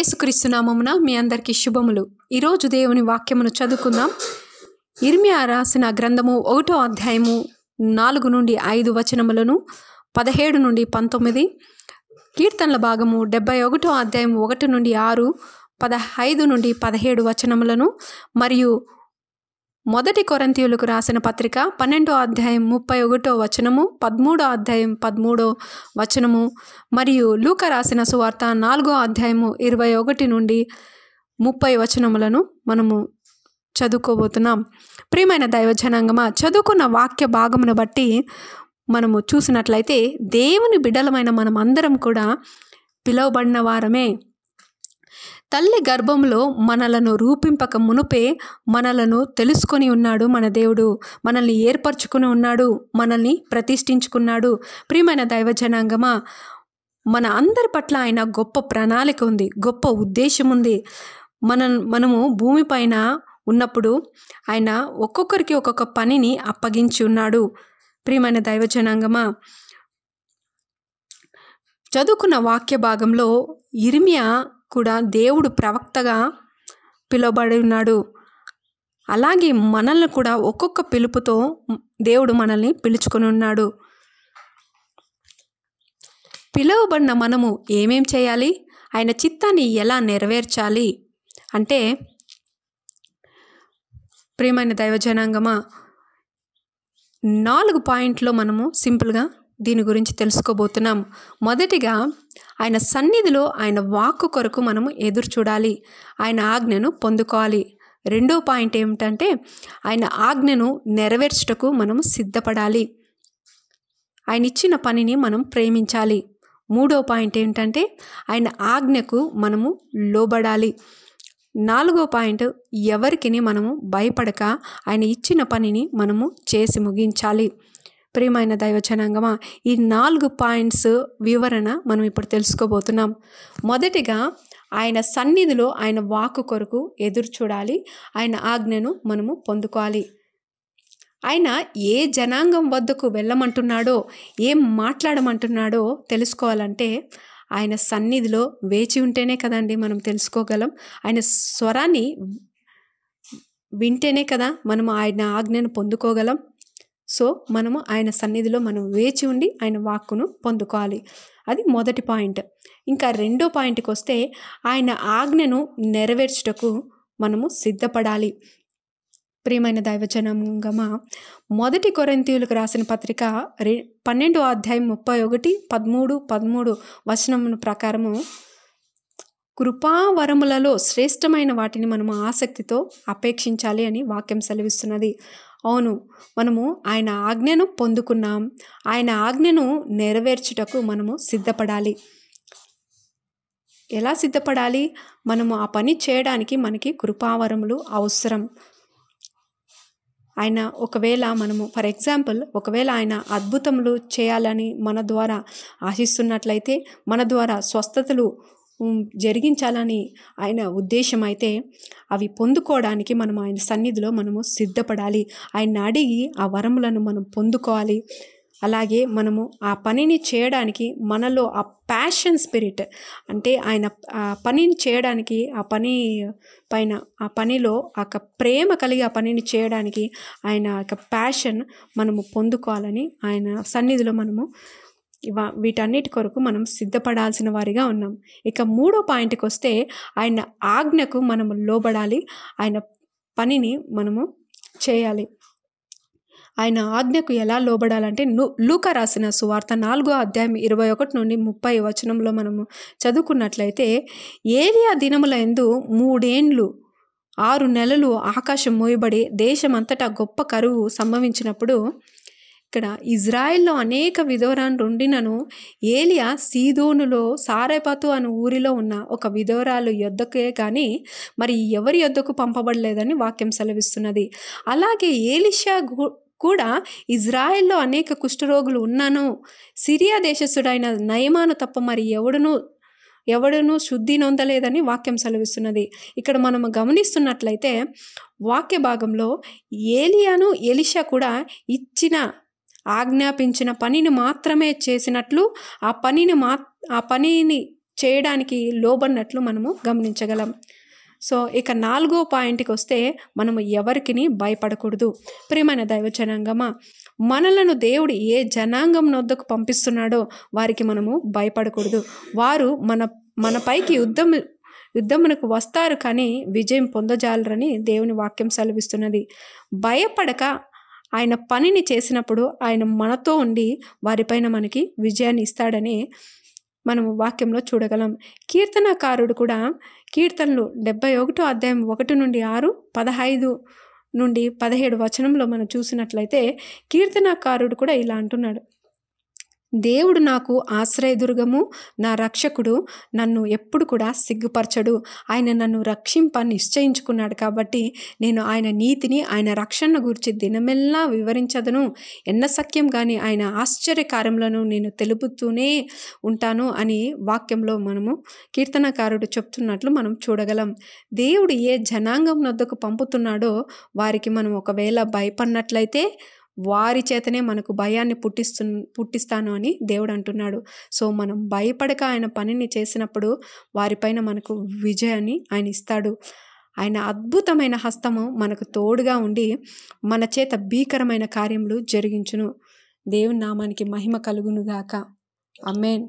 ఏసుక్రీస్తునామమున మీ అందరికీ శుభములు ఈరోజు దేవుని వాక్యమును చదువుకుందాం ఇర్మియా రాసిన గ్రంథము ఒకటో అధ్యాయము నాలుగు నుండి ఐదు వచనములను పదహేడు నుండి పంతొమ్మిది కీర్తనల భాగము డెబ్బై ఒకటో అధ్యాయం ఒకటి నుండి ఆరు పదహైదు నుండి పదిహేడు వచనములను మరియు మొదటి కొరంతీయులకు రాసిన పత్రిక పన్నెండో అధ్యాయం ముప్పై ఒకటో వచనము పదమూడో అధ్యాయం పదమూడో వచనము మరియు లూక రాసిన సువార్త నాలుగో అధ్యాయము ఇరవై ఒకటి నుండి ముప్పై వచనములను మనము చదువుకోబోతున్నాం ప్రియమైన దైవజనాంగమా చదువుకున్న వాక్య భాగమును బట్టి మనము చూసినట్లయితే దేవుని బిడ్డలమైన మనం అందరం కూడా పిలువబడిన వారమే తల్లి గర్భంలో మనలను రూపింపక మునుపే మనలను తెలుసుకొని ఉన్నాడు మన దేవుడు మనల్ని ఏర్పరచుకుని ఉన్నాడు మనల్ని ప్రతిష్ఠించుకున్నాడు ప్రియమైన దైవ జనాంగమా మన అందరి పట్ల ఆయన గొప్ప ప్రణాళిక ఉంది గొప్ప ఉద్దేశం ఉంది మన మనము భూమిపైన ఉన్నప్పుడు ఆయన ఒక్కొక్కరికి ఒక్కొక్క పనిని అప్పగించి ఉన్నాడు ప్రియమైన దైవజనాంగమా చదువుకున్న వాక్య భాగంలో ఇర్మియా కూడా దేవుడు ప్రవక్తగా పిలువబడి ఉన్నాడు అలాగే మనల్ని కూడా ఒక్కొక్క పిలుపుతో దేవుడు మనల్ని పిలుచుకొని ఉన్నాడు పిలువబడిన మనము ఏమేం చేయాలి ఆయన చిత్తాన్ని ఎలా నెరవేర్చాలి అంటే ప్రియమైన దైవజనాంగమా నాలుగు పాయింట్లో మనము సింపుల్గా దీని గురించి తెలుసుకోబోతున్నాం మొదటిగా ఆయన సన్నిధిలో ఆయన వాక్కు కొరకు మనము ఎదురు చూడాలి ఆయన ఆజ్ఞను పొందుకోవాలి రెండో పాయింట్ ఏమిటంటే ఆయన ఆజ్ఞను నెరవేర్చుటకు మనం సిద్ధపడాలి ఆయన ఇచ్చిన పనిని మనం ప్రేమించాలి మూడో పాయింట్ ఏమిటంటే ఆయన ఆజ్ఞకు మనము లోబడాలి నాలుగో పాయింట్ ఎవరికి మనము భయపడక ఆయన ఇచ్చిన పనిని మనము చేసి ముగించాలి ప్రియమైన దైవచనాంగమా ఈ నాలుగు పాయింట్స్ వివరణ మనం ఇప్పుడు తెలుసుకోబోతున్నాం మొదటిగా ఆయన సన్నిధిలో ఆయన వాకు కొరకు ఎదురు చూడాలి ఆయన ఆజ్ఞను మనము పొందుకోవాలి ఆయన ఏ జనాంగం వద్దకు వెళ్ళమంటున్నాడో ఏం మాట్లాడమంటున్నాడో తెలుసుకోవాలంటే ఆయన సన్నిధిలో వేచి ఉంటేనే కదండి మనం తెలుసుకోగలం ఆయన స్వరాన్ని వింటేనే కదా మనం ఆయన ఆజ్ఞను పొందుకోగలం సో మనము ఆయన సన్నిధిలో మనం వేచి ఉండి ఆయన వాక్కును పొందుకోవాలి అది మొదటి పాయింట్ ఇంకా రెండో పాయింట్కి వస్తే ఆయన ఆజ్ఞను నెరవేర్చుటకు మనము సిద్ధపడాలి ప్రియమైన దైవజనంగమా మొదటి కొరంతీయులకు రాసిన పత్రిక రె పన్నెండో అధ్యాయం ముప్పై ఒకటి పదమూడు పదమూడు వచనం ప్రకారము కృపావరములలో శ్రేష్టమైన వాటిని మనము ఆసక్తితో అపేక్షించాలి అని వాక్యం సెలవిస్తున్నది అవును మనము ఆయన ఆజ్ఞను పొందుకున్నాం ఆయన ఆజ్ఞను నెరవేర్చుటకు మనము సిద్ధపడాలి ఎలా సిద్ధపడాలి మనము ఆ పని చేయడానికి మనకి కృపావరములు అవసరం ఆయన ఒకవేళ మనము ఫర్ ఎగ్జాంపుల్ ఒకవేళ ఆయన అద్భుతములు చేయాలని మన ద్వారా ఆశిస్తున్నట్లయితే మన ద్వారా స్వస్థతలు జరిగించాలని ఆయన ఉద్దేశం అయితే అవి పొందుకోవడానికి మనం ఆయన సన్నిధిలో మనము సిద్ధపడాలి ఆయన అడిగి ఆ వరములను మనం పొందుకోవాలి అలాగే మనము ఆ పనిని చేయడానికి మనలో ఆ ప్యాషన్ స్పిరిట్ అంటే ఆయన ఆ పనిని చేయడానికి ఆ పని పైన ఆ పనిలో ఆ ప్రేమ కలిగి ఆ పనిని చేయడానికి ఆయన యొక్క ప్యాషన్ మనము పొందుకోవాలని ఆయన సన్నిధిలో మనము ఇవా వీటన్నిటి కొరకు మనం సిద్ధపడాల్సిన వారిగా ఉన్నాం ఇక మూడో పాయింట్కి వస్తే ఆయన ఆజ్ఞకు మనము లోబడాలి ఆయన పనిని మనము చేయాలి ఆయన ఆజ్ఞకు ఎలా లోబడాలంటే లూక రాసిన సువార్త నాలుగో అధ్యాయం ఇరవై ఒకటి నుండి ముప్పై వచనంలో మనము చదువుకున్నట్లయితే ఏరియా దినముల ఎందు మూడేండ్లు ఆరు నెలలు ఆకాశం మోయబడి దేశమంతటా గొప్ప కరువు సంభవించినప్పుడు ఇక్కడ ఇజ్రాయెల్లో అనేక విధోరాన్రుండినను ఏలియా సీదోనులో సారేపాతు అని ఊరిలో ఉన్న ఒక విధోరాలు యొద్దకే కానీ మరి ఎవరి యొద్దకు పంపబడలేదని వాక్యం సెలవిస్తున్నది అలాగే ఏలిషా కూడా ఇజ్రాయెల్లో అనేక కుష్ఠరోగులు ఉన్నాను సిరియా దేశస్థుడైన నయమాను తప్ప మరి ఎవడును ఎవడనూ శుద్ధి నొందలేదని వాక్యం సెలవిస్తున్నది ఇక్కడ మనం గమనిస్తున్నట్లయితే వాక్య భాగంలో ఏలియాను ఎలిషా కూడా ఇచ్చిన ఆజ్ఞాపించిన పనిని మాత్రమే చేసినట్లు ఆ పనిని మా ఆ పనిని చేయడానికి లోబడినట్లు మనము గమనించగలం సో ఇక నాలుగో పాయింట్కి వస్తే మనము ఎవరికిని భయపడకూడదు ప్రియమైన దైవ జనాంగమా మనలను దేవుడు ఏ జనాంగం నొద్దకు పంపిస్తున్నాడో వారికి మనము భయపడకూడదు వారు మన మనపైకి యుద్ధం యుద్ధమునకు వస్తారు కానీ విజయం పొందజాలరని దేవుని వాక్యం సెలవిస్తున్నది భయపడక ఆయన పనిని చేసినప్పుడు ఆయన మనతో ఉండి వారిపైన మనకి విజయాన్ని ఇస్తాడని మనము వాక్యంలో చూడగలం కీర్తనకారుడు కూడా కీర్తనలు డెబ్బై ఒకటో అధ్యాయం ఒకటి నుండి ఆరు పదహైదు నుండి పదిహేడు వచనంలో మనం చూసినట్లయితే కీర్తనకారుడు కూడా ఇలా అంటున్నాడు దేవుడు నాకు ఆశ్రయదుర్గము నా రక్షకుడు నన్ను ఎప్పుడు కూడా సిగ్గుపరచడు ఆయన నన్ను రక్షింప నిశ్చయించుకున్నాడు కాబట్టి నేను ఆయన నీతిని ఆయన రక్షణ గురించి దినమెల్లా వివరించదను ఎన్న సఖ్యం కానీ ఆయన ఆశ్చర్యకార్యంలోనూ నేను తెలుపుతూనే ఉంటాను అని వాక్యంలో మనము కీర్తనకారుడు చెప్తున్నట్లు మనం చూడగలం దేవుడు ఏ జనాంగం వద్దకు పంపుతున్నాడో వారికి మనం ఒకవేళ భయపడినట్లయితే వారి చేతనే మనకు భయాన్ని పుట్టిస్తు పుట్టిస్తాను అని దేవుడు అంటున్నాడు సో మనం భయపడక ఆయన పనిని చేసినప్పుడు వారిపైన మనకు విజయాన్ని ఆయన ఇస్తాడు ఆయన అద్భుతమైన హస్తము మనకు తోడుగా ఉండి మన చేత భీకరమైన కార్యములు జరిగించును దేవుని నామానికి మహిమ కలుగునుగాక అమ్మేన్